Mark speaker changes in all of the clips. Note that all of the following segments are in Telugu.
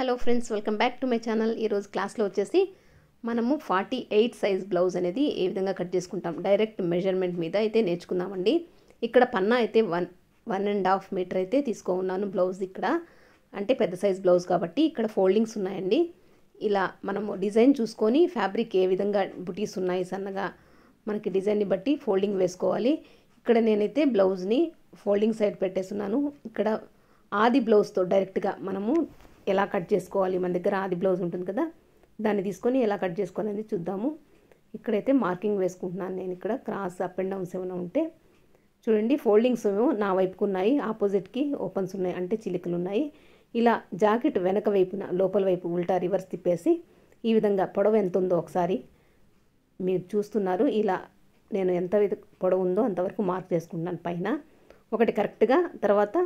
Speaker 1: hello friends welcome back to my channel ఈరోజు క్లాస్లో వచ్చేసి మనము ఫార్టీ ఎయిట్ సైజ్ బ్లౌజ్ అనేది ఏ విధంగా కట్ చేసుకుంటాం డైరెక్ట్ మెజర్మెంట్ మీద అయితే నేర్చుకుందామండి ఇక్కడ పన్నా అయితే one one and half metre అయితే ఉన్నాను బ్లౌజ్ ఇక్కడ అంటే పెద్ద సైజ్ బ్లౌజ్ కాబట్టి ఇక్కడ ఫోల్డింగ్స్ ఉన్నాయండి ఇలా మనము డిజైన్ చూసుకొని ఫ్యాబ్రిక్ ఏ విధంగా బుటీస్ ఉన్నాయి సన్నగా మనకి డిజైన్ని బట్టి ఫోల్డింగ్ వేసుకోవాలి ఇక్కడ నేనైతే బ్లౌజ్ని ఫోల్డింగ్ సైడ్ పెట్టేస్తున్నాను ఇక్కడ ఆది బ్లౌజ్తో డైరెక్ట్గా మనము ఎలా కట్ చేసుకోవాలి మన దగ్గర ఆది బ్లౌజ్ ఉంటుంది కదా దాన్ని తీసుకొని ఎలా కట్ చేసుకోవాలనేది చూద్దాము ఇక్కడైతే మార్కింగ్ వేసుకుంటున్నాను నేను ఇక్కడ క్రాస్ అప్ అండ్ డౌన్స్ ఏమైనా ఉంటే చూడండి ఫోల్డింగ్స్ నా వైపుకు ఉన్నాయి ఆపోజిట్కి ఓపెన్స్ ఉన్నాయి అంటే చిలికలు ఉన్నాయి ఇలా జాకెట్ వెనక వైపున లోపల వైపు ఉల్టా రివర్స్ తిప్పేసి ఈ విధంగా పొడవు ఎంత ఉందో ఒకసారి మీరు చూస్తున్నారు ఇలా నేను ఎంత పొడవు ఉందో అంతవరకు మార్క్ చేసుకుంటున్నాను పైన ఒకటి కరెక్ట్గా తర్వాత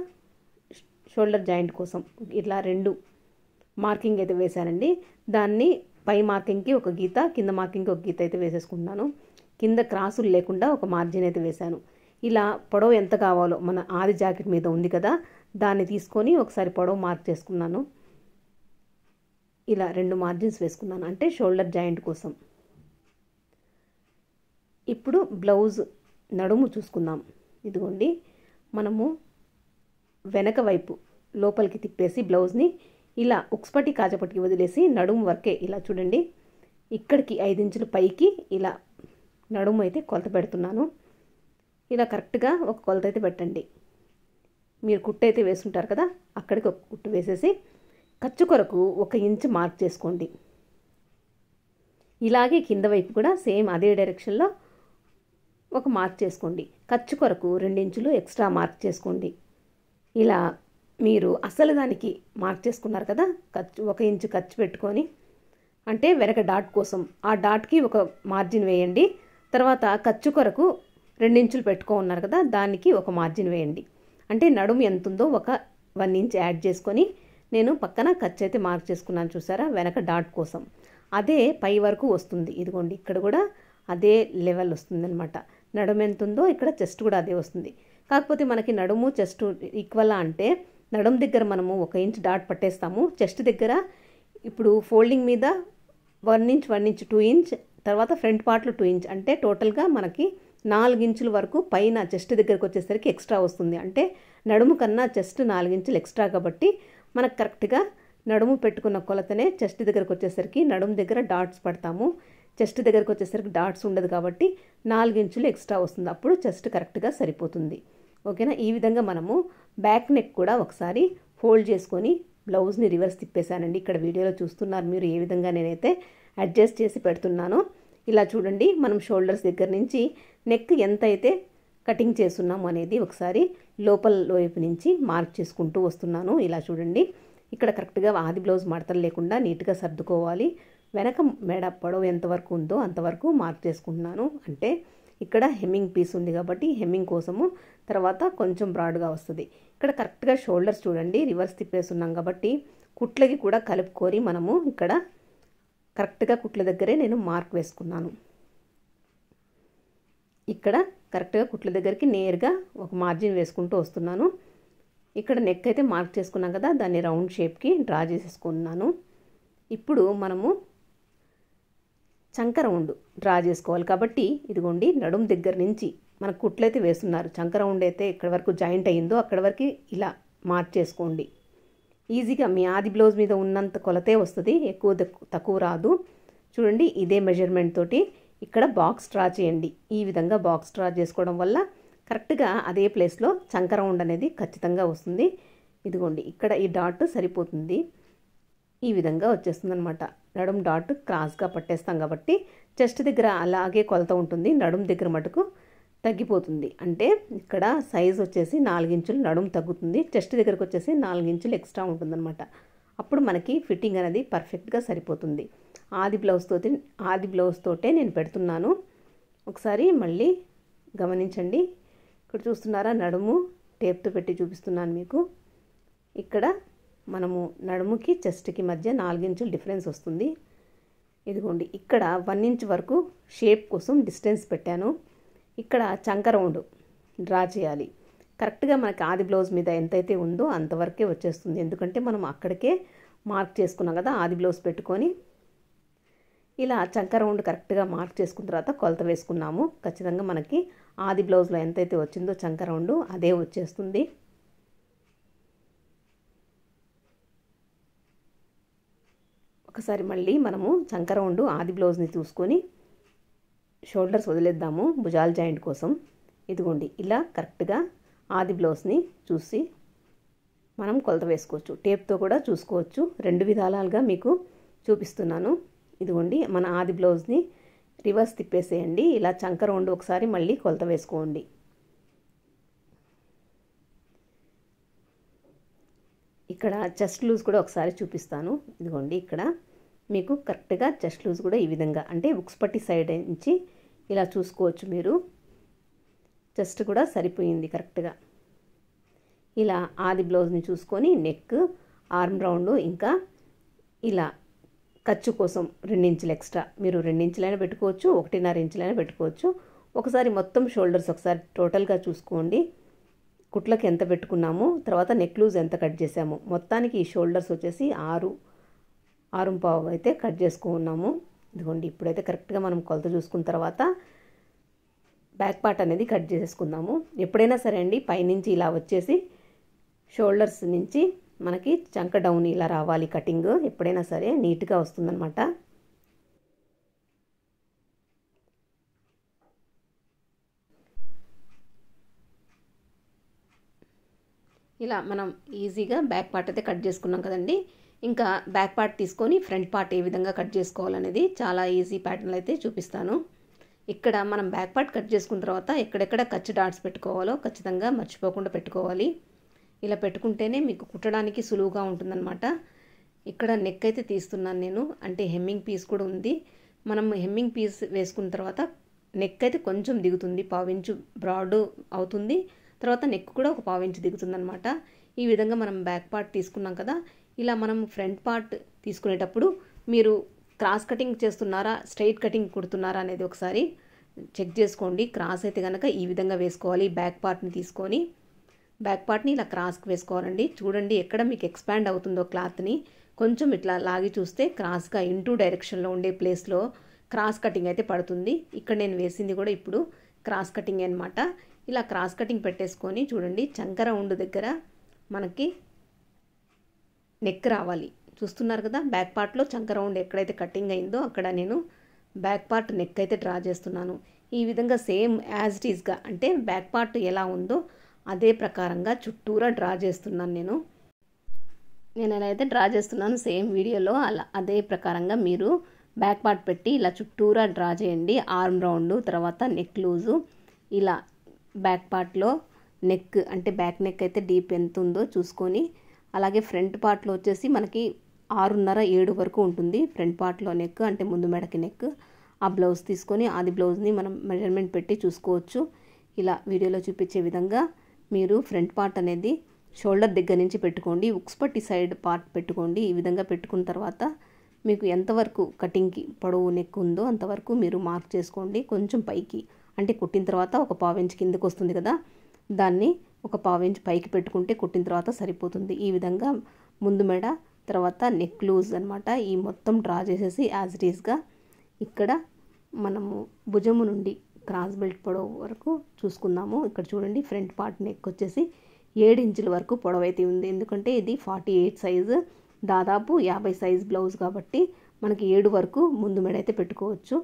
Speaker 1: షోల్డర్ జాయింట్ కోసం ఇట్లా రెండు మార్కింగ్ అయితే వేశానండి దాన్ని పై మార్కింగ్కి ఒక గీత కింద మార్కింగ్కి ఒక గీత అయితే వేసేసుకుంటున్నాను కింద క్రాసులు లేకుండా ఒక మార్జిన్ అయితే వేశాను ఇలా పొడవు ఎంత కావాలో మన ఆది జాకెట్ మీద ఉంది కదా దాన్ని తీసుకొని ఒకసారి పొడవు మార్క్ చేసుకున్నాను ఇలా రెండు మార్జిన్స్ వేసుకున్నాను అంటే షోల్డర్ జాయింట్ కోసం ఇప్పుడు బ్లౌజ్ నడుము చూసుకుందాం ఇదిగోండి మనము వెనక వైపు లోపలికి తిప్పేసి బ్లౌజ్ని ఇలా ఉక్స్పటి కాజపటికి వదిలేసి నడుము వరకే ఇలా చూడండి ఇక్కడికి ఇంచుల పైకి ఇలా నడుము అయితే కొలత పెడుతున్నాను ఇలా కరెక్ట్గా ఒక కొలత అయితే పెట్టండి మీరు కుట్టు అయితే వేసుంటారు కదా అక్కడికి ఒక కుట్టు వేసేసి ఖర్చు కొరకు ఒక ఇంచు మార్క్ చేసుకోండి ఇలాగే కింద వైపు కూడా సేమ్ అదే డైరెక్షన్లో ఒక మార్క్ చేసుకోండి ఖర్చు కొరకు రెండించులు ఎక్స్ట్రా మార్క్ చేసుకోండి ఇలా మీరు అసలు దానికి మార్క్ చేసుకున్నారు కదా ఖర్చు ఒక ఇంచు ఖర్చు పెట్టుకొని అంటే వెనక డాట్ కోసం ఆ డాట్కి ఒక మార్జిన్ వేయండి తర్వాత ఖర్చు కొరకు రెండించులు పెట్టుకో ఉన్నారు కదా దానికి ఒక మార్జిన్ వేయండి అంటే నడుము ఎంత ఉందో ఒక వన్ ఇంచ్ యాడ్ చేసుకొని నేను పక్కన ఖర్చు అయితే మార్క్ చేసుకున్నాను చూసారా వెనక డాట్ కోసం అదే పై వరకు వస్తుంది ఇదిగోండి ఇక్కడ కూడా అదే లెవెల్ వస్తుందన్నమాట నడుము ఎంత ఉందో ఇక్కడ చెస్ట్ కూడా అదే వస్తుంది కాకపోతే మనకి నడుము చెస్ట్ ఈక్వల్ అంటే నడుము దగ్గర మనము ఒక ఇంచ్ డాట్ పట్టేస్తాము చెస్ట్ దగ్గర ఇప్పుడు ఫోల్డింగ్ మీద one inch one inch two inch తర్వాత ఫ్రంట్ పార్ట్లో టూ ఇంచ్ అంటే టోటల్గా మనకి నాలుగు ఇంచుల వరకు పైన చెస్ట్ దగ్గరకు వచ్చేసరికి ఎక్స్ట్రా వస్తుంది అంటే నడుము కన్నా చెస్ట్ నాలుగు ఇంచులు ఎక్స్ట్రా కాబట్టి మనకు కరెక్ట్గా నడుము పెట్టుకున్న కొలతనే చెస్ట్ దగ్గరకు వచ్చేసరికి నడుము దగ్గర డాట్స్ పడతాము చెస్ట్ దగ్గరకు వచ్చేసరికి డాట్స్ ఉండదు కాబట్టి నాలుగించులు ఎక్స్ట్రా వస్తుంది అప్పుడు చెస్ట్ కరెక్ట్గా సరిపోతుంది ఓకేనా ఈ విధంగా మనము బ్యాక్ నెక్ కూడా ఒకసారి ఫోల్డ్ చేసుకొని బ్లౌజ్ని రివర్స్ తిప్పేశానండి ఇక్కడ వీడియోలో చూస్తున్నారు మీరు ఏ విధంగా నేనైతే అడ్జస్ట్ చేసి పెడుతున్నానో ఇలా చూడండి మనం షోల్డర్స్ దగ్గర నుంచి నెక్ ఎంత అయితే కటింగ్ చేస్తున్నాము అనేది ఒకసారి లోపల వైపు నుంచి మార్క్ చేసుకుంటూ వస్తున్నాను ఇలా చూడండి ఇక్కడ కరెక్ట్గా ఆది బ్లౌజ్ మడతలు లేకుండా నీట్గా సర్దుకోవాలి వెనక మెడ పొడవు ఎంతవరకు ఉందో అంతవరకు మార్క్ చేసుకుంటున్నాను అంటే ఇక్కడ హెమ్మింగ్ పీస్ ఉంది కాబట్టి హెమ్మింగ్ కోసము తర్వాత కొంచెం బ్రాడ్గా వస్తుంది ఇక్కడ కరెక్ట్గా షోల్డర్స్ చూడండి రివర్స్ తిప్పేస్తున్నాం కాబట్టి కుట్లకి కూడా కలుపుకొని మనము ఇక్కడ కరెక్ట్గా కుట్ల దగ్గరే నేను మార్క్ వేసుకున్నాను ఇక్కడ కరెక్ట్గా కుట్ల దగ్గరికి నేరుగా ఒక మార్జిన్ వేసుకుంటూ వస్తున్నాను ఇక్కడ నెక్ అయితే మార్క్ చేసుకున్నాం కదా దాన్ని రౌండ్ షేప్కి డ్రా చేసేసుకున్నాను ఇప్పుడు మనము చంక రౌండ్ డ్రా చేసుకోవాలి కాబట్టి ఇదిగోండి నడుం దగ్గర నుంచి మనకు కుట్లయితే వేస్తున్నారు చంక రౌండ్ అయితే ఎక్కడి వరకు జాయింట్ అయ్యిందో అక్కడ వరకు ఇలా మార్చేసుకోండి ఈజీగా మీ ఆది బ్లౌజ్ మీద ఉన్నంత కొలతే వస్తుంది ఎక్కువ తక్కువ రాదు చూడండి ఇదే మెజర్మెంట్ తోటి ఇక్కడ బాక్స్ డ్రా చేయండి ఈ విధంగా బాక్స్ డ్రా చేసుకోవడం వల్ల కరెక్ట్గా అదే ప్లేస్లో చంక రౌండ్ అనేది ఖచ్చితంగా వస్తుంది ఇదిగోండి ఇక్కడ ఈ డాట్ సరిపోతుంది ఈ విధంగా వచ్చేస్తుంది అనమాట నడుం డాట్ క్రాస్గా పట్టేస్తాం కాబట్టి చెస్ట్ దగ్గర అలాగే కొలత ఉంటుంది నడుం దగ్గర మటుకు తగ్గిపోతుంది అంటే ఇక్కడ సైజ్ వచ్చేసి నాలుగించులు నడుం తగ్గుతుంది చెస్ట్ దగ్గరకు వచ్చేసి నాలుగించులు ఎక్స్ట్రా ఉంటుందన్నమాట అప్పుడు మనకి ఫిట్టింగ్ అనేది పర్ఫెక్ట్గా సరిపోతుంది ఆది బ్లౌజ్ తోటి ఆది బ్లౌజ్ తోటే నేను పెడుతున్నాను ఒకసారి మళ్ళీ గమనించండి ఇక్కడ చూస్తున్నారా నడుము టేప్తో పెట్టి చూపిస్తున్నాను మీకు ఇక్కడ మనము నడుముకి చెస్ట్కి మధ్య నాలుగించులు డిఫరెన్స్ వస్తుంది ఇదిగోండి ఇక్కడ వన్ ఇంచ్ వరకు షేప్ కోసం డిస్టెన్స్ పెట్టాను ఇక్కడ చంక రౌండ్ డ్రా చేయాలి కరెక్ట్గా మనకి ఆది బ్లౌజ్ మీద ఎంతైతే ఉందో అంతవరకే వచ్చేస్తుంది ఎందుకంటే మనం అక్కడికే మార్క్ చేసుకున్నాం కదా ఆది బ్లౌజ్ పెట్టుకొని ఇలా చంక రౌండ్ కరెక్ట్గా మార్క్ చేసుకున్న తర్వాత కొలత వేసుకున్నాము ఖచ్చితంగా మనకి ఆది బ్లౌజ్లో ఎంతైతే వచ్చిందో చంక రౌండ్ అదే వచ్చేస్తుంది ఒకసారి మళ్ళీ మనము చంకరౌండ్ ఆది బ్లౌజ్ని చూసుకొని షోల్డర్స్ వదిలేద్దాము భుజాల జాయింట్ కోసం ఇదిగోండి ఇలా కరెక్ట్గా ఆది బ్లౌజ్ని చూసి మనం కొలత వేసుకోవచ్చు టేప్తో కూడా చూసుకోవచ్చు రెండు విధాలుగా మీకు చూపిస్తున్నాను ఇదిగోండి మన ఆది బ్లౌజ్ని రివర్స్ తిప్పేసేయండి ఇలా చంకరౌండ్ ఒకసారి మళ్ళీ కొలత వేసుకోండి ఇక్కడ చెస్ట్ లూజ్ కూడా ఒకసారి చూపిస్తాను ఇదిగోండి ఇక్కడ మీకు కరెక్ట్గా చెస్ట్ లూజ్ కూడా ఈ విధంగా అంటే ఉక్స్పట్టి సైడ్ నుంచి ఇలా చూసుకోవచ్చు మీరు చెస్ట్ కూడా సరిపోయింది కరెక్ట్గా ఇలా ఆది బ్లౌజ్ని చూసుకొని నెక్ ఆర్మ్ రౌండ్ ఇంకా ఇలా ఖర్చు కోసం రెండించులు ఎక్స్ట్రా మీరు రెండించులైనా పెట్టుకోవచ్చు ఒకటిన్నర ఇంచులైనా పెట్టుకోవచ్చు ఒకసారి మొత్తం షోల్డర్స్ ఒకసారి టోటల్గా చూసుకోండి కుట్లకి ఎంత పెట్టుకున్నాము తర్వాత నెక్లూజ్ ఎంత కట్ చేసాము మొత్తానికి ఈ షోల్డర్స్ వచ్చేసి ఆరు ఆరు పావు అయితే కట్ చేసుకున్నాము ఇదిగోండి ఇప్పుడైతే కరెక్ట్గా మనం కొలత చూసుకున్న తర్వాత బ్యాక్ పార్ట్ అనేది కట్ చేసేసుకుందాము ఎప్పుడైనా సరే అండి పైనుంచి ఇలా వచ్చేసి షోల్డర్స్ నుంచి మనకి చంక డౌన్ ఇలా రావాలి కటింగ్ ఎప్పుడైనా సరే నీట్గా వస్తుందన్నమాట ఇలా మనం ఈజీగా బ్యాక్ పార్ట్ అయితే కట్ చేసుకున్నాం కదండి ఇంకా బ్యాక్ పార్ట్ తీసుకొని ఫ్రంట్ పార్ట్ ఏ విధంగా కట్ చేసుకోవాలనేది చాలా ఈజీ ప్యాటర్న్లు అయితే చూపిస్తాను ఇక్కడ మనం బ్యాక్ పార్ట్ కట్ చేసుకున్న తర్వాత ఎక్కడెక్కడ ఖర్చు డాట్స్ పెట్టుకోవాలో ఖచ్చితంగా మర్చిపోకుండా పెట్టుకోవాలి ఇలా పెట్టుకుంటేనే మీకు కుట్టడానికి సులువుగా ఉంటుందన్నమాట ఇక్కడ నెక్ అయితే తీస్తున్నాను నేను అంటే హెమ్మింగ్ పీస్ కూడా ఉంది మనం హెమ్మింగ్ పీస్ వేసుకున్న తర్వాత నెక్ అయితే కొంచెం దిగుతుంది పావు ఇంచు బ్రాడ్ అవుతుంది తర్వాత నెక్ కూడా ఒక పావు ఇంచు దిగుతుందనమాట ఈ విధంగా మనం బ్యాక్ పార్ట్ తీసుకున్నాం కదా ఇలా మనం ఫ్రంట్ పార్ట్ తీసుకునేటప్పుడు మీరు క్రాస్ కటింగ్ చేస్తున్నారా స్ట్రైట్ కటింగ్ కుడుతున్నారా అనేది ఒకసారి చెక్ చేసుకోండి క్రాస్ అయితే కనుక ఈ విధంగా వేసుకోవాలి బ్యాక్ పార్ట్ని తీసుకొని బ్యాక్ పార్ట్ని ఇలా క్రాస్కి వేసుకోవాలండి చూడండి ఎక్కడ మీకు ఎక్స్పాండ్ అవుతుందో క్లాత్ని కొంచెం ఇట్లా లాగి చూస్తే క్రాస్గా ఇంటూ డైరెక్షన్లో ఉండే ప్లేస్లో క్రాస్ కటింగ్ అయితే పడుతుంది ఇక్కడ నేను వేసింది కూడా ఇప్పుడు క్రాస్ కటింగ్ అనమాట ఇలా క్రాస్ కటింగ్ పెట్టేసుకొని చూడండి చంక రౌండ్ దగ్గర మనకి నెక్ రావాలి చూస్తున్నారు కదా బ్యాక్ పార్ట్లో చంక రౌండ్ ఎక్కడైతే కటింగ్ అయిందో అక్కడ నేను బ్యాక్ పార్ట్ నెక్ అయితే డ్రా చేస్తున్నాను ఈ విధంగా సేమ్ యాజ్ ఇట్ ఈస్గా అంటే బ్యాక్ పార్ట్ ఎలా ఉందో అదే ప్రకారంగా చుట్టూరా డ్రా చేస్తున్నాను నేను నేను ఎలా అయితే డ్రా చేస్తున్నాను సేమ్ వీడియోలో అలా అదే ప్రకారంగా మీరు బ్యాక్ పార్ట్ పెట్టి ఇలా చుట్టూరా డ్రా చేయండి ఆర్మ్ రౌండ్ తర్వాత నెక్ లూజు ఇలా బ్యాక్ పార్ట్లో నెక్ అంటే బ్యాక్ నెక్ అయితే డీప్ ఎంత ఉందో చూసుకొని అలాగే ఫ్రంట్ పార్ట్లో వచ్చేసి మనకి ఆరున్నర ఏడు వరకు ఉంటుంది ఫ్రంట్ పార్ట్లో నెక్ అంటే ముందు మెడకి నెక్ ఆ బ్లౌజ్ తీసుకొని అది బ్లౌజ్ని మనం మెజర్మెంట్ పెట్టి చూసుకోవచ్చు ఇలా వీడియోలో చూపించే విధంగా మీరు ఫ్రంట్ పార్ట్ అనేది షోల్డర్ దగ్గర నుంచి పెట్టుకోండి ఉక్స్ పట్టి సైడ్ పార్ట్ పెట్టుకోండి ఈ విధంగా పెట్టుకున్న తర్వాత మీకు ఎంతవరకు కటింగ్కి పొడవు నెక్ ఉందో అంతవరకు మీరు మార్క్ చేసుకోండి కొంచెం పైకి అంటే కుట్టిన తర్వాత ఒక పావు ఇంచ్ కిందకు వస్తుంది కదా దాన్ని ఒక పావు ఇంచ్ పైకి పెట్టుకుంటే కుట్టిన తర్వాత సరిపోతుంది ఈ విధంగా ముందు మెడ తర్వాత నెక్ లూజ్ అనమాట ఈ మొత్తం డ్రా చేసేసి యాజ్ ఈస్గా ఇక్కడ మనము భుజము నుండి క్రాస్ బెల్ట్ పొడవు వరకు చూసుకుందాము ఇక్కడ చూడండి ఫ్రంట్ పార్ట్ నెక్ వచ్చేసి ఏడు ఇంచుల వరకు పొడవైతే ఉంది ఎందుకంటే ఇది ఫార్టీ ఎయిట్ సైజు దాదాపు యాభై సైజ్ బ్లౌజ్ కాబట్టి మనకి ఏడు వరకు ముందు మెడైతే పెట్టుకోవచ్చు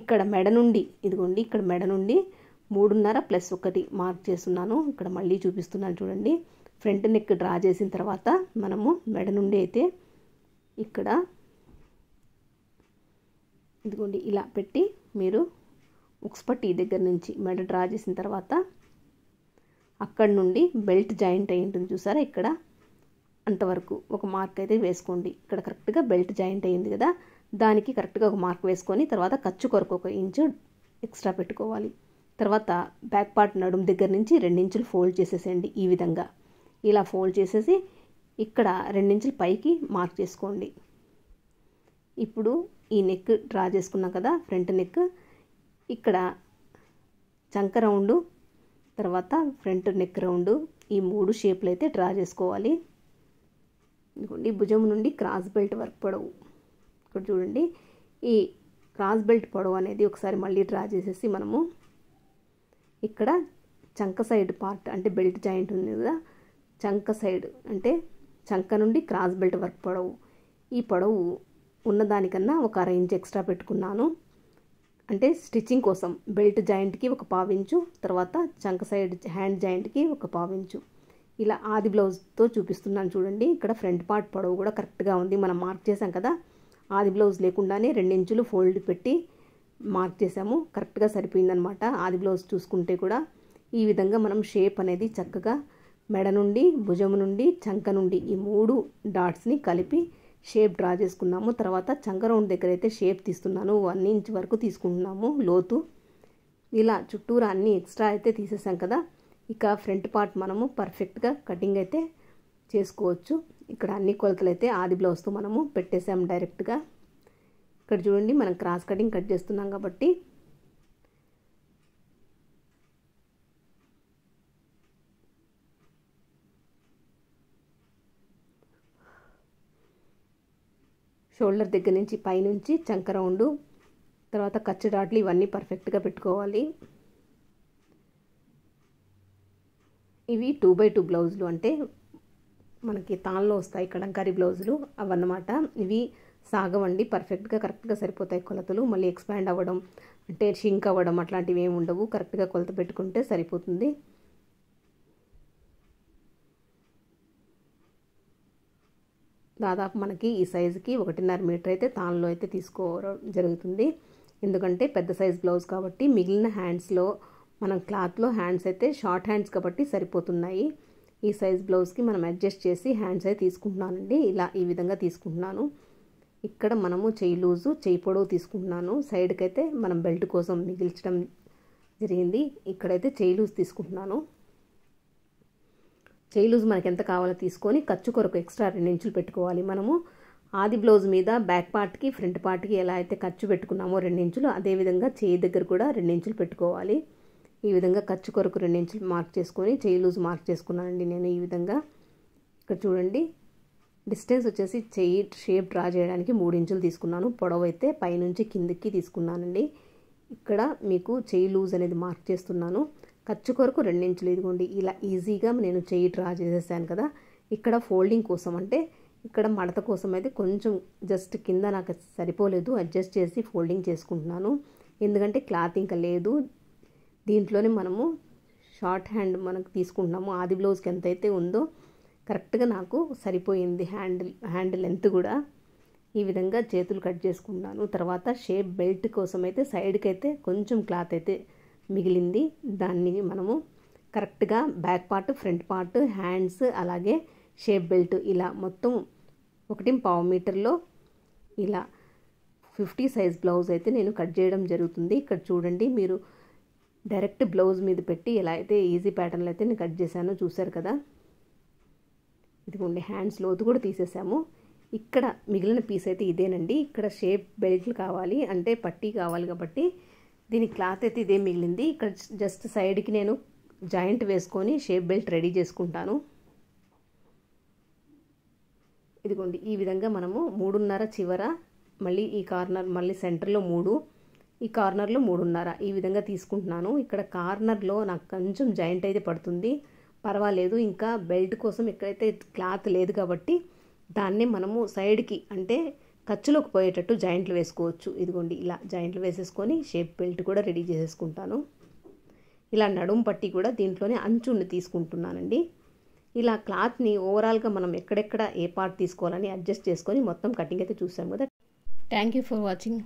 Speaker 1: ఇక్కడ మెడ నుండి ఇదిగోండి ఇక్కడ మెడ నుండి మూడున్నర ప్లస్ ఒకటి మార్క్ చేస్తున్నాను ఇక్కడ మళ్ళీ చూపిస్తున్నాను చూడండి ఫ్రంట్ నెక్ డ్రా చేసిన తర్వాత మనము మెడ నుండి అయితే ఇక్కడ ఇదిగోండి ఇలా పెట్టి మీరు ఉక్స్పట్టి దగ్గర నుంచి మెడ డ్రా చేసిన తర్వాత అక్కడ నుండి బెల్ట్ జాయింట్ అయి ఉంటుంది చూసారా ఇక్కడ అంతవరకు ఒక మార్క్ అయితే వేసుకోండి ఇక్కడ కరెక్ట్గా బెల్ట్ జాయింట్ అయింది కదా దానికి కరెక్ట్గా ఒక మార్క్ వేసుకొని తర్వాత ఖర్చు కొరకు ఒక ఇంచు ఎక్స్ట్రా పెట్టుకోవాలి తర్వాత బ్యాక్ పార్ట్ నడుము దగ్గర నుంచి రెండించులు ఫోల్డ్ చేసేసేయండి ఈ విధంగా ఇలా ఫోల్డ్ చేసేసి ఇక్కడ రెండించులు పైకి మార్క్ చేసుకోండి ఇప్పుడు ఈ నెక్ డ్రా చేసుకున్నాం కదా ఫ్రంట్ నెక్ ఇక్కడ చంక రౌండ్ తర్వాత ఫ్రంట్ నెక్ రౌండ్ ఈ మూడు షేప్లు అయితే డ్రా చేసుకోవాలి ఇదిగోండి భుజం నుండి క్రాస్ బెల్ట్ వర్క్ పడవు ఇక్కడ చూడండి ఈ క్రాస్ బెల్ట్ పొడవు అనేది ఒకసారి మళ్ళీ డ్రా చేసేసి మనము ఇక్కడ చంక సైడ్ పార్ట్ అంటే బెల్ట్ జాయింట్ ఉంది కదా చంక సైడ్ అంటే చంక నుండి క్రాస్ బెల్ట్ వర్క్ పొడవు ఈ పొడవు ఉన్నదానికన్నా ఒక అర ఇంచ్ ఎక్స్ట్రా పెట్టుకున్నాను అంటే స్టిచ్చింగ్ కోసం బెల్ట్ జాయింట్కి ఒక పావించు తర్వాత చంక సైడ్ హ్యాండ్ జాయింట్కి ఒక పావించు ఇలా ఆది బ్లౌజ్తో చూపిస్తున్నాను చూడండి ఇక్కడ ఫ్రంట్ పార్ట్ పొడవు కూడా కరెక్ట్గా ఉంది మనం మార్క్ చేసాం కదా ఆది బ్లౌజ్ లేకుండానే రెండించులు ఫోల్డ్ పెట్టి మార్క్ చేసాము కరెక్ట్గా సరిపోయిందనమాట ఆది బ్లౌజ్ చూసుకుంటే కూడా ఈ విధంగా మనం షేప్ అనేది చక్కగా మెడ నుండి భుజం నుండి చంక నుండి ఈ మూడు డాట్స్ని కలిపి షేప్ డ్రా చేసుకున్నాము తర్వాత చంక రౌండ్ దగ్గర అయితే షేప్ తీస్తున్నాను వన్ ఇంచ్ వరకు తీసుకుంటున్నాము లోతు ఇలా చుట్టూరా అన్ని ఎక్స్ట్రా అయితే తీసేసాం కదా ఇక ఫ్రంట్ పార్ట్ మనము పర్ఫెక్ట్గా కటింగ్ అయితే చేసుకోవచ్చు ఇక్కడ అన్ని కొలతలు అయితే ఆది బ్లౌజ్తో మనము పెట్టేసాము డైరెక్ట్గా ఇక్కడ చూడండి మనం క్రాస్ కటింగ్ కట్ చేస్తున్నాం కాబట్టి షోల్డర్ దగ్గర నుంచి పైనుంచి చంక రౌండ్ తర్వాత ఖర్చు డాట్లు ఇవన్నీ పర్ఫెక్ట్గా పెట్టుకోవాలి ఇవి టూ బై టూ బ్లౌజులు అంటే మనకి తాన్లో వస్తాయి కలంకారీ బ్లౌజులు అవన్నమాట ఇవి సాగవండి పర్ఫెక్ట్గా కరెక్ట్గా సరిపోతాయి కొలతలు మళ్ళీ ఎక్స్పాండ్ అవ్వడం అంటే షింక్ అవ్వడం అట్లాంటివి ఏమి ఉండవు కరెక్ట్గా కొలత పెట్టుకుంటే సరిపోతుంది దాదాపు మనకి ఈ సైజుకి ఒకటిన్నర మీటర్ అయితే తాన్లో అయితే తీసుకోవడం జరుగుతుంది ఎందుకంటే పెద్ద సైజ్ బ్లౌజ్ కాబట్టి మిగిలిన హ్యాండ్స్లో మనం క్లాత్లో హ్యాండ్స్ అయితే షార్ట్ హ్యాండ్స్ కాబట్టి సరిపోతున్నాయి ఈ సైజ్ బ్లౌజ్కి మనం అడ్జస్ట్ చేసి హ్యాండ్స్ అయితే తీసుకుంటున్నానండి ఇలా ఈ విధంగా తీసుకుంటున్నాను ఇక్కడ మనము చేయి లూజు చేయి పొడవు తీసుకుంటున్నాను సైడ్కి అయితే మనం బెల్ట్ కోసం మిగిల్చడం జరిగింది ఇక్కడైతే చేయి లూజ్ తీసుకుంటున్నాను చేయి లూజ్ మనకి ఎంత కావాలో తీసుకొని ఖర్చు కొరకు ఎక్స్ట్రా రెండు ఇంచులు పెట్టుకోవాలి మనము ఆది బ్లౌజ్ మీద బ్యాక్ పార్ట్కి ఫ్రంట్ పార్ట్కి ఎలా అయితే ఖర్చు పెట్టుకున్నామో రెండు ఇంచులు అదేవిధంగా చేయి దగ్గర కూడా రెండు ఇంచులు పెట్టుకోవాలి ఈ విధంగా ఖర్చు కొరకు రెండు ఇంచులు మార్క్ చేసుకొని చేయి లూజ్ మార్క్ చేసుకున్నానండి నేను ఈ విధంగా ఇక్కడ చూడండి డిస్టెన్స్ వచ్చేసి చెయ్యి షేప్ డ్రా చేయడానికి మూడు ఇంచులు తీసుకున్నాను పొడవైతే పైనుంచి కిందకి తీసుకున్నానండి ఇక్కడ మీకు చెయ్యి లూజ్ అనేది మార్క్ చేస్తున్నాను ఖర్చు కొరకు రెండించులు ఇదిగోండి ఇలా ఈజీగా నేను చెయ్యి డ్రా చేసేసాను కదా ఇక్కడ ఫోల్డింగ్ కోసం అంటే ఇక్కడ మడత కోసం అయితే కొంచెం జస్ట్ కింద నాకు సరిపోలేదు అడ్జస్ట్ చేసి ఫోల్డింగ్ చేసుకుంటున్నాను ఎందుకంటే క్లాత్ ఇంకా లేదు దీంట్లోనే మనము షార్ట్ హ్యాండ్ మనకు తీసుకుంటున్నాము ఆది బ్లౌజ్కి ఎంత అయితే ఉందో కరెక్ట్గా నాకు సరిపోయింది హ్యాండ్ హ్యాండ్ లెంత్ కూడా ఈ విధంగా చేతులు కట్ చేసుకున్నాను తర్వాత షేప్ బెల్ట్ కోసం అయితే సైడ్కి అయితే కొంచెం క్లాత్ అయితే మిగిలింది దాన్ని మనము కరెక్ట్గా back part front part hands అలాగే షేప్ బెల్ట్ ఇలా మొత్తం ఒకటి పావు మీటర్లో ఇలా ఫిఫ్టీ సైజ్ బ్లౌజ్ అయితే నేను కట్ చేయడం జరుగుతుంది ఇక్కడ చూడండి మీరు డైరెక్ట్ బ్లౌజ్ మీద పెట్టి ఎలా అయితే ఈజీ ప్యాటర్న్లో అయితే నేను కట్ చేశాను చూసారు కదా ఇదిగోండి హ్యాండ్స్ లోతు కూడా తీసేసాము ఇక్కడ మిగిలిన పీస్ అయితే ఇదేనండి ఇక్కడ షేప్ బెల్ట్లు కావాలి అంటే పట్టీ కావాలి కాబట్టి దీని క్లాత్ అయితే ఇదే మిగిలింది ఇక్కడ జస్ట్ సైడ్కి నేను జాయింట్ వేసుకొని షేప్ బెల్ట్ రెడీ చేసుకుంటాను ఇదిగోండి ఈ విధంగా మనము మూడున్నర చివర మళ్ళీ ఈ కార్నర్ మళ్ళీ సెంటర్లో మూడు ఈ కార్నర్లో మూడున్నర ఈ విధంగా తీసుకుంటున్నాను ఇక్కడ కార్నర్లో నాకు కొంచెం జాయింట్ అయితే పడుతుంది పర్వాలేదు ఇంకా బెల్ట్ కోసం ఎక్కడైతే క్లాత్ లేదు కాబట్టి దాన్నే మనము సైడ్కి అంటే ఖర్చులోకి పోయేటట్టు జాయింట్లు వేసుకోవచ్చు ఇదిగోండి ఇలా జాయింట్లు వేసేసుకొని షేప్ బెల్ట్ కూడా రెడీ చేసేసుకుంటాను ఇలా నడుము పట్టి కూడా దీంట్లోనే అంచుని తీసుకుంటున్నానండి ఇలా క్లాత్ని ఓవరాల్గా మనం ఎక్కడెక్కడ ఏ పార్ట్ తీసుకోవాలని అడ్జస్ట్ చేసుకొని మొత్తం కటింగ్ అయితే చూసాం కదా థ్యాంక్ యూ ఫర్ వాచింగ్